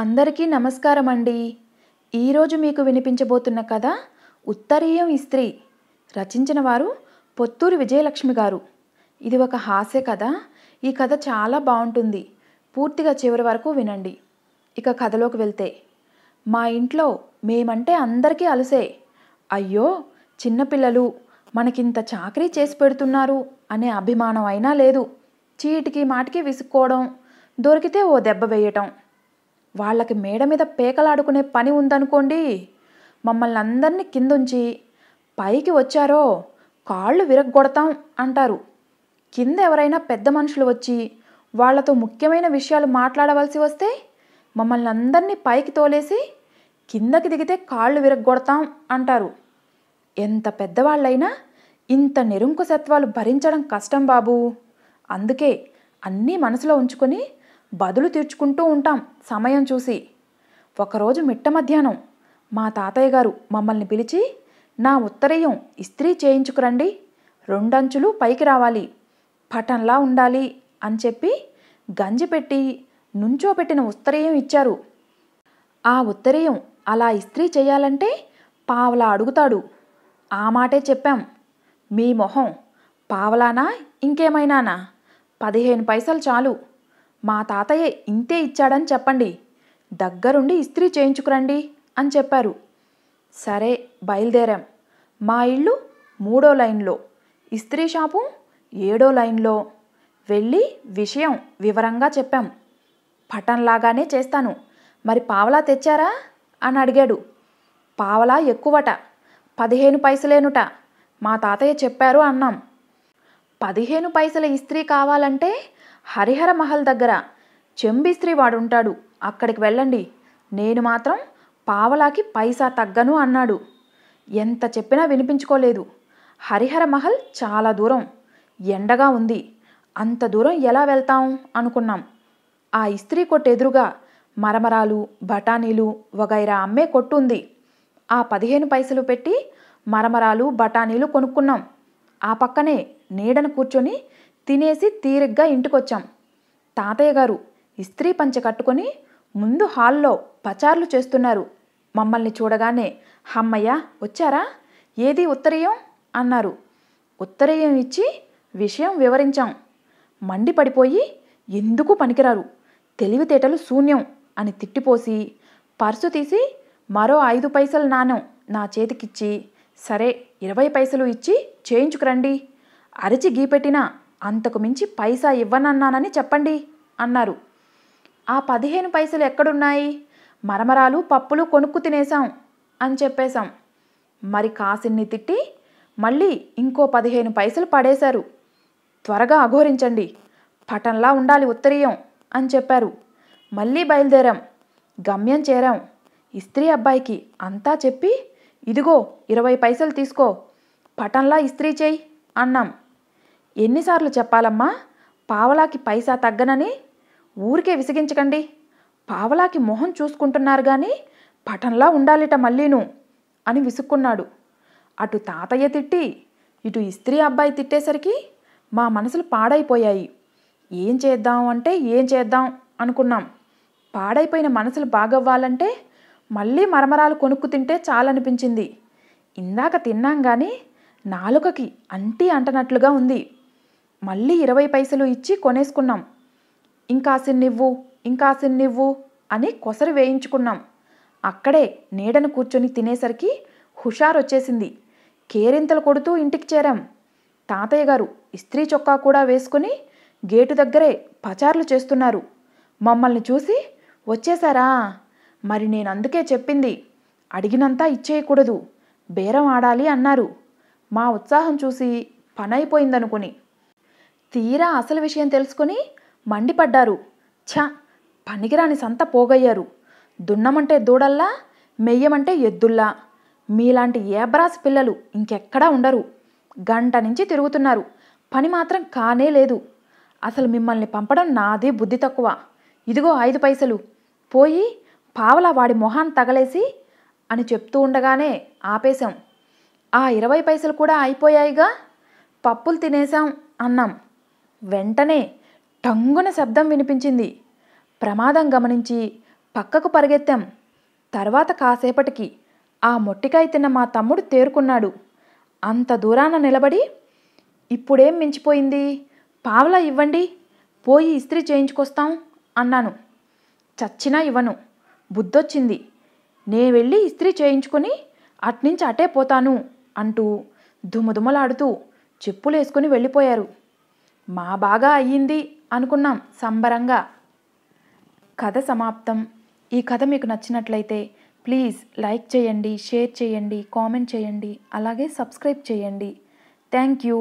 అందరికీ నమస్కారం అండి ఈరోజు మీకు వినిపించబోతున్న కథ ఉత్తరీయం ఇస్త్రీ రచించిన వారు పొత్తూరు విజయలక్ష్మి గారు ఇది ఒక హాస్య కథ ఈ కథ చాలా బాగుంటుంది పూర్తిగా చివరి వరకు వినండి ఇక కథలోకి వెళ్తే మా ఇంట్లో మేమంటే అందరికీ అలసే అయ్యో చిన్నపిల్లలు మనకింత చాకరీ చేసి పెడుతున్నారు అనే అభిమానం అయినా లేదు చీటికి మాటికి విసుక్కోవడం దొరికితే ఓ దెబ్బ వేయటం వాళ్ళకి మేడ మీద పేకలాడుకునే పని ఉందనుకోండి మమ్మల్ని అందరినీ కిందుంచి పైకి వచ్చారో కాళ్ళు విరగ్గొడతాం అంటారు కింద ఎవరైనా పెద్ద మనుషులు వచ్చి వాళ్లతో ముఖ్యమైన విషయాలు మాట్లాడవలసి వస్తే మమ్మల్ని అందరినీ పైకి తోలేసి కిందకి దిగితే కాళ్ళు విరగ్గొడతాం అంటారు ఎంత పెద్దవాళ్ళైనా ఇంత సత్వాలు భరించడం కష్టం బాబు అందుకే అన్నీ మనసులో ఉంచుకొని బదులు తీర్చుకుంటూ ఉంటాం సమయం చూసి ఒకరోజు మిట్ట మధ్యాహ్నం మా తాతయ్య గారు మమ్మల్ని పిలిచి నా ఉత్తరీయం ఇస్త్రీ చేయించుకురండి రెండంచులు పైకి రావాలి పటంలా ఉండాలి అని చెప్పి గంజి పెట్టి పెట్టిన ఉత్తరీయం ఇచ్చారు ఆ ఉత్తరీయం అలా ఇస్త్రీ చేయాలంటే పావలా అడుగుతాడు ఆ మాటే చెప్పాం మీ మొహం పావలానా ఇంకేమైనానా పదిహేను పైసలు చాలు మా తాతయ్య ఇంతే ఇచ్చాడని చెప్పండి దగ్గరుండి ఇస్త్రీ చేయించుకురండి అని చెప్పారు సరే బయలుదేరాం మా ఇల్లు మూడో లైన్లో ఇస్త్రీ షాపు ఏడో లైన్లో వెళ్ళి విషయం వివరంగా చెప్పాం పటంలాగానే చేస్తాను మరి పావలా తెచ్చారా అని అడిగాడు పావలా ఎక్కువట పదిహేను పైసలేనుట మా తాతయ్య చెప్పారు అన్నాం పదిహేను పైసల ఇస్త్రీ కావాలంటే హరిహర మహల్ దగ్గర చెంబిస్త్రీ వాడుంటాడు అక్కడికి వెళ్ళండి నేను మాత్రం పావలాకి పైసా తగ్గను అన్నాడు ఎంత చెప్పినా వినిపించుకోలేదు హరిహర మహల్ చాలా దూరం ఎండగా ఉంది అంత దూరం ఎలా వెళ్తాం అనుకున్నాం ఆ ఇస్త్రీ కొట్టు ఎదురుగా మరమరాలు బఠానీలు వగైరా అమ్మే కొట్టు ఉంది ఆ పదిహేను పైసలు పెట్టి మరమరాలు బఠానీలు కొనుక్కున్నాం ఆ పక్కనే నీడను కూర్చొని తినేసి తీరిగ్గా ఇంటికొచ్చాం తాతయ్య గారు ఇస్త్రీ పంచె కట్టుకొని ముందు హాల్లో పచార్లు చేస్తున్నారు మమ్మల్ని చూడగానే హమ్మయ్య వచ్చారా ఏది ఉత్తరీయం అన్నారు ఉత్తరీయం ఇచ్చి విషయం వివరించాం మండిపడిపోయి ఎందుకు పనికిరారు తెలివితేటలు శూన్యం అని తిట్టిపోసి పర్సు తీసి మరో ఐదు పైసలు నాను నా చేతికిచ్చి సరే ఇరవై పైసలు ఇచ్చి చేయించుకురండి అరిచి గీపెట్టినా అంతకు మించి పైసా ఇవ్వనన్నానని చెప్పండి అన్నారు ఆ పదిహేను పైసలు ఎక్కడున్నాయి మరమరాలు పప్పులు కొనుక్కు తినేశాం అని చెప్పేశాం మరి కాసిన్ని తిట్టి మళ్ళీ ఇంకో పదిహేను పైసలు పడేశారు త్వరగా అఘోరించండి పటంలా ఉండాలి ఉత్తరీయం అని చెప్పారు మళ్ళీ బయలుదేరాం గమ్యం చేరాం ఇస్త్రీ అబ్బాయికి అంతా చెప్పి ఇదిగో ఇరవై పైసలు తీసుకో పటంలా ఇస్త్రీ చేయి అన్నాం ఎన్నిసార్లు చెప్పాలమ్మా పావలాకి పైసా తగ్గనని ఊరికే విసిగించకండి పావలాకి మొహం చూసుకుంటున్నారు కానీ పటంలా ఉండాలిట మళ్ళీను అని విసుక్కున్నాడు అటు తాతయ్య తిట్టి ఇటు ఇస్త్రీ అబ్బాయి తిట్టేసరికి మా మనసులు పాడైపోయాయి ఏం చేద్దాం అంటే ఏం చేద్దాం అనుకున్నాం పాడైపోయిన మనసులు బాగవ్వాలంటే మళ్ళీ మరమరాలు కొనుక్కు తింటే చాలనిపించింది ఇందాక తిన్నాం కానీ నాలుకకి అంటీ అంటనట్లుగా ఉంది మళ్ళీ ఇరవై పైసలు ఇచ్చి కొనేసుకున్నాం ఇంకాసిన్నివ్వు ఇంకాసిన్నివ్వు అని కొసరు వేయించుకున్నాం అక్కడే నీడను కూర్చొని తినేసరికి వచ్చేసింది కేరింతలు కొడుతూ ఇంటికి చేరాం తాతయ్య గారు ఇస్త్రీ చొక్కా కూడా వేసుకుని గేటు దగ్గరే పచార్లు చేస్తున్నారు మమ్మల్ని చూసి వచ్చేశారా మరి నేను అందుకే చెప్పింది అడిగినంతా ఇచ్చేయకూడదు బేరం ఆడాలి అన్నారు మా ఉత్సాహం చూసి పనైపోయిందనుకుని తీరా అసలు విషయం తెలుసుకొని మండిపడ్డారు ఛ పనికిరాని సంత పోగయ్యారు దున్నమంటే దూడల్లా మెయ్యమంటే ఎద్దుల్లా మీలాంటి ఏబ్రాస్ పిల్లలు ఇంకెక్కడా ఉండరు గంట నుంచి తిరుగుతున్నారు పని మాత్రం కానే లేదు అసలు మిమ్మల్ని పంపడం నాదే బుద్ధి తక్కువ ఇదిగో ఐదు పైసలు పోయి పావలా వాడి మొహాన్ని తగలేసి అని చెప్తూ ఉండగానే ఆపేశాం ఆ ఇరవై పైసలు కూడా అయిపోయాయిగా పప్పులు తినేశాం అన్నాం వెంటనే టంగున శబ్దం వినిపించింది ప్రమాదం గమనించి పక్కకు పరిగెత్తాం తర్వాత కాసేపటికి ఆ మొట్టికాయ తిన్న మా తమ్ముడు తేరుకున్నాడు అంత దూరాన నిలబడి ఇప్పుడేం మించిపోయింది పావలా ఇవ్వండి పోయి ఇస్త్రీ చేయించుకొస్తాం అన్నాను చచ్చినా ఇవ్వను బుద్ధొచ్చింది నే వెళ్ళి ఇస్త్రీ చేయించుకొని అట్నుంచి అటే పోతాను అంటూ దుమదుమలాడుతూ చెప్పులేసుకుని వెళ్ళిపోయారు మా బాగా అయ్యింది అనుకున్నాం సంబరంగా కథ సమాప్తం ఈ కథ మీకు నచ్చినట్లయితే ప్లీజ్ లైక్ చేయండి షేర్ చేయండి కామెంట్ చేయండి అలాగే సబ్స్క్రైబ్ చేయండి థ్యాంక్ యూ